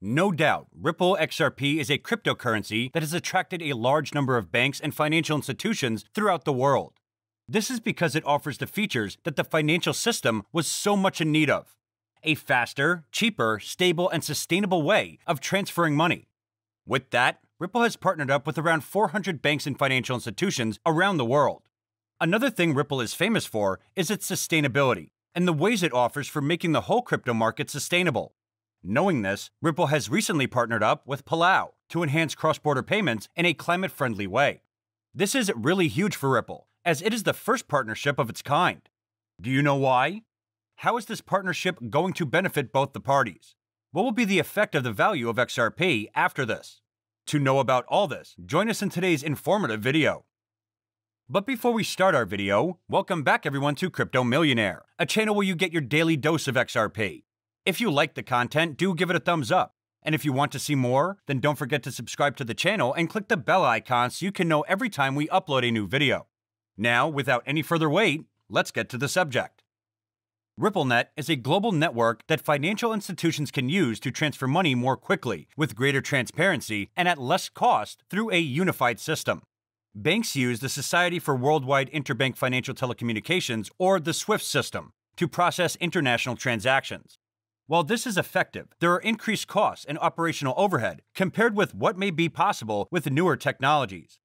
No doubt, Ripple XRP is a cryptocurrency that has attracted a large number of banks and financial institutions throughout the world. This is because it offers the features that the financial system was so much in need of a faster, cheaper, stable, and sustainable way of transferring money. With that, Ripple has partnered up with around 400 banks and financial institutions around the world. Another thing Ripple is famous for is its sustainability and the ways it offers for making the whole crypto market sustainable. Knowing this, Ripple has recently partnered up with Palau to enhance cross border payments in a climate friendly way. This is really huge for Ripple, as it is the first partnership of its kind. Do you know why? How is this partnership going to benefit both the parties? What will be the effect of the value of XRP after this? To know about all this, join us in today's informative video. But before we start our video, welcome back everyone to Crypto Millionaire, a channel where you get your daily dose of XRP, if you like the content, do give it a thumbs up. And if you want to see more, then don't forget to subscribe to the channel and click the bell icon so you can know every time we upload a new video. Now, without any further wait, let's get to the subject. RippleNet is a global network that financial institutions can use to transfer money more quickly, with greater transparency, and at less cost through a unified system. Banks use the Society for Worldwide Interbank Financial Telecommunications, or the SWIFT system, to process international transactions. While this is effective, there are increased costs and operational overhead compared with what may be possible with newer technologies.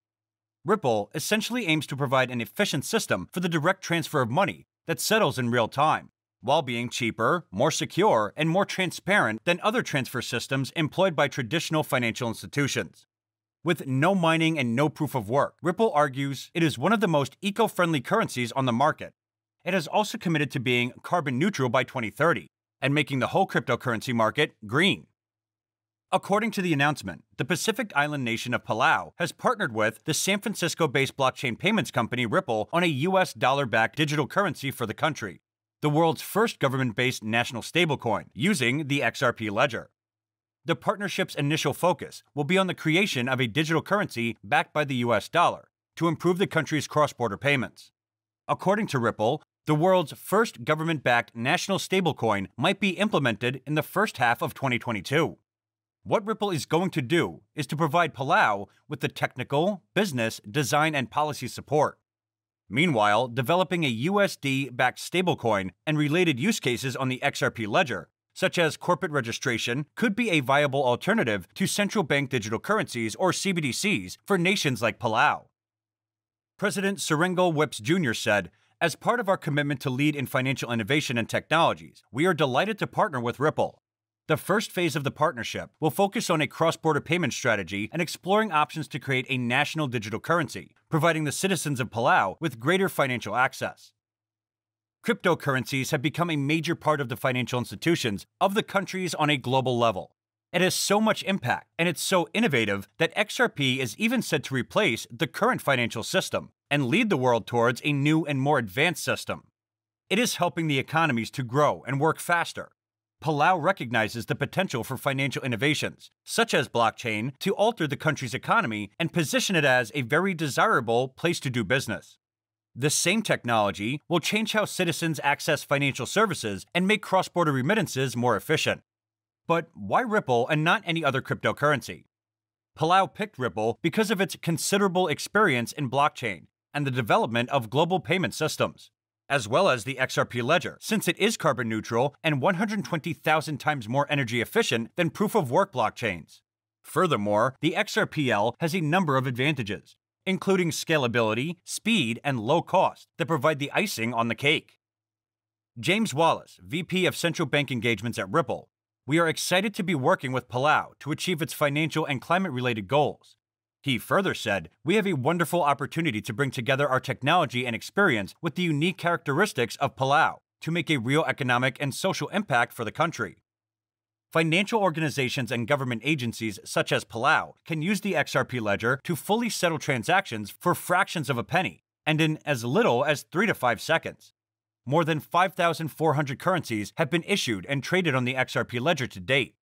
Ripple essentially aims to provide an efficient system for the direct transfer of money that settles in real time, while being cheaper, more secure, and more transparent than other transfer systems employed by traditional financial institutions. With no mining and no proof of work, Ripple argues it is one of the most eco friendly currencies on the market. It has also committed to being carbon neutral by 2030 and making the whole cryptocurrency market green. According to the announcement, the Pacific Island nation of Palau has partnered with the San Francisco based blockchain payments company Ripple on a US dollar backed digital currency for the country, the world's first government based national stablecoin, using the XRP ledger. The partnership's initial focus will be on the creation of a digital currency backed by the US dollar to improve the country's cross border payments. According to Ripple, the world's first government backed national stablecoin might be implemented in the first half of 2022. What Ripple is going to do is to provide Palau with the technical, business, design, and policy support. Meanwhile, developing a USD backed stablecoin and related use cases on the XRP ledger, such as corporate registration, could be a viable alternative to central bank digital currencies or CBDCs for nations like Palau. President Serengo Whips Jr. said, as part of our commitment to lead in financial innovation and technologies, we are delighted to partner with Ripple. The first phase of the partnership will focus on a cross border payment strategy and exploring options to create a national digital currency, providing the citizens of Palau with greater financial access. Cryptocurrencies have become a major part of the financial institutions of the countries on a global level. It has so much impact, and it's so innovative that XRP is even said to replace the current financial system, and lead the world towards a new and more advanced system. It is helping the economies to grow and work faster. Palau recognizes the potential for financial innovations, such as blockchain, to alter the country's economy and position it as a very desirable place to do business. This same technology will change how citizens access financial services and make cross border remittances more efficient. But why Ripple and not any other cryptocurrency? Palau picked Ripple because of its considerable experience in blockchain and the development of global payment systems, as well as the XRP ledger, since it is carbon neutral and 120,000 times more energy efficient than proof of work blockchains. Furthermore, the XRPL has a number of advantages, including scalability, speed, and low cost that provide the icing on the cake. James Wallace, VP of Central Bank Engagements at Ripple, we are excited to be working with Palau to achieve its financial and climate related goals, he further said, We have a wonderful opportunity to bring together our technology and experience with the unique characteristics of Palau to make a real economic and social impact for the country. Financial organizations and government agencies such as Palau can use the XRP ledger to fully settle transactions for fractions of a penny and in as little as 3 to 5 seconds. More than 5,400 currencies have been issued and traded on the XRP ledger to date,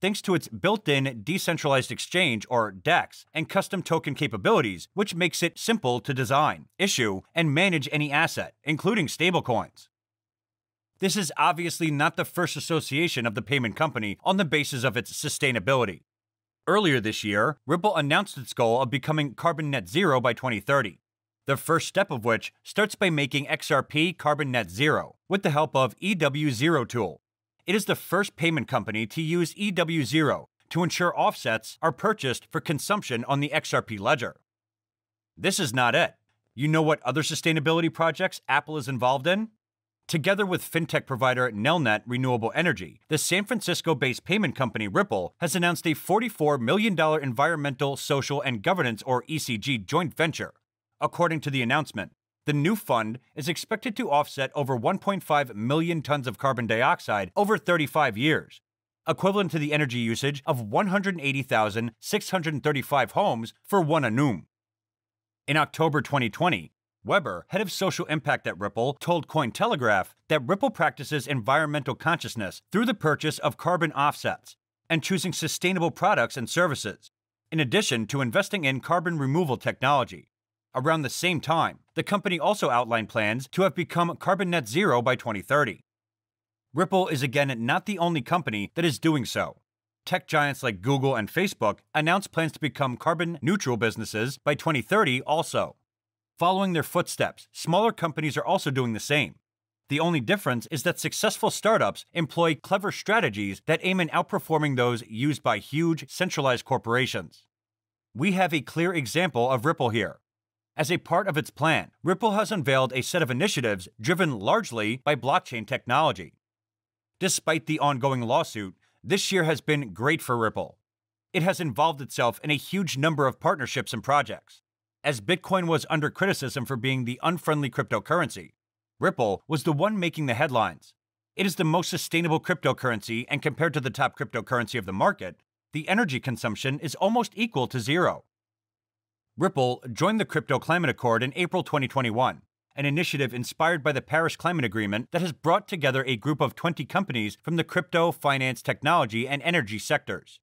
thanks to its built-in decentralized exchange or DEX and custom token capabilities, which makes it simple to design, issue, and manage any asset, including stablecoins. This is obviously not the first association of the payment company on the basis of its sustainability. Earlier this year, Ripple announced its goal of becoming carbon net zero by 2030, the first step of which starts by making XRP carbon net zero with the help of EW0 tool, it is the first payment company to use EW0 to ensure offsets are purchased for consumption on the XRP ledger. This is not it. You know what other sustainability projects Apple is involved in? Together with fintech provider Nelnet Renewable Energy, the San Francisco based payment company Ripple has announced a $44 million environmental, social, and governance, or ECG, joint venture. According to the announcement, the new fund is expected to offset over 1.5 million tons of carbon dioxide over 35 years, equivalent to the energy usage of 180,635 homes for one Anum. In October 2020, Weber, head of social impact at Ripple, told Cointelegraph that Ripple practices environmental consciousness through the purchase of carbon offsets and choosing sustainable products and services, in addition to investing in carbon removal technology. Around the same time, the company also outlined plans to have become carbon net zero by 2030. Ripple is again not the only company that is doing so. Tech giants like Google and Facebook announced plans to become carbon neutral businesses by 2030 also. Following their footsteps, smaller companies are also doing the same. The only difference is that successful startups employ clever strategies that aim at outperforming those used by huge, centralized corporations. We have a clear example of Ripple here. As a part of its plan, Ripple has unveiled a set of initiatives driven largely by blockchain technology. Despite the ongoing lawsuit, this year has been great for Ripple. It has involved itself in a huge number of partnerships and projects. As Bitcoin was under criticism for being the unfriendly cryptocurrency, Ripple was the one making the headlines. It is the most sustainable cryptocurrency, and compared to the top cryptocurrency of the market, the energy consumption is almost equal to zero. Ripple joined the Crypto Climate Accord in April 2021, an initiative inspired by the Paris Climate Agreement that has brought together a group of 20 companies from the crypto, finance, technology, and energy sectors.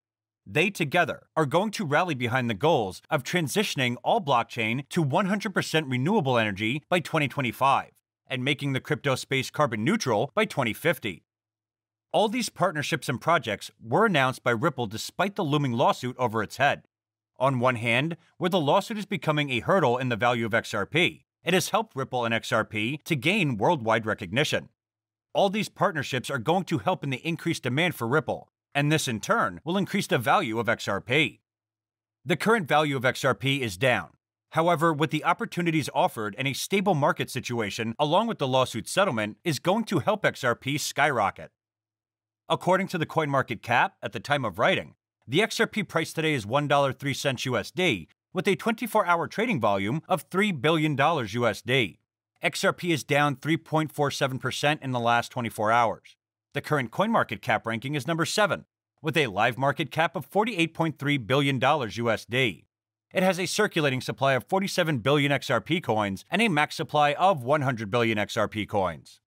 They together are going to rally behind the goals of transitioning all blockchain to 100% renewable energy by 2025 and making the crypto space carbon neutral by 2050. All these partnerships and projects were announced by Ripple despite the looming lawsuit over its head. On one hand, where the lawsuit is becoming a hurdle in the value of XRP, it has helped Ripple and XRP to gain worldwide recognition. All these partnerships are going to help in the increased demand for Ripple, and this in turn will increase the value of XRP. The current value of XRP is down. However, with the opportunities offered and a stable market situation, along with the lawsuit settlement, is going to help XRP skyrocket. According to the CoinMarketCap at the time of writing, the XRP price today is $1.03 USD, with a 24 hour trading volume of $3 billion USD. XRP is down 3.47% in the last 24 hours. The current coin market cap ranking is number 7, with a live market cap of $48.3 billion USD. It has a circulating supply of 47 billion XRP coins and a max supply of 100 billion XRP coins.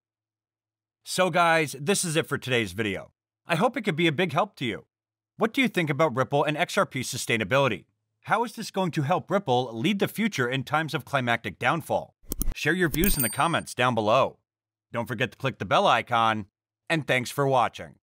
So guys, this is it for today's video. I hope it could be a big help to you. What do you think about Ripple and XRP sustainability? How is this going to help Ripple lead the future in times of climactic downfall? Share your views in the comments down below. Don't forget to click the bell icon, and thanks for watching.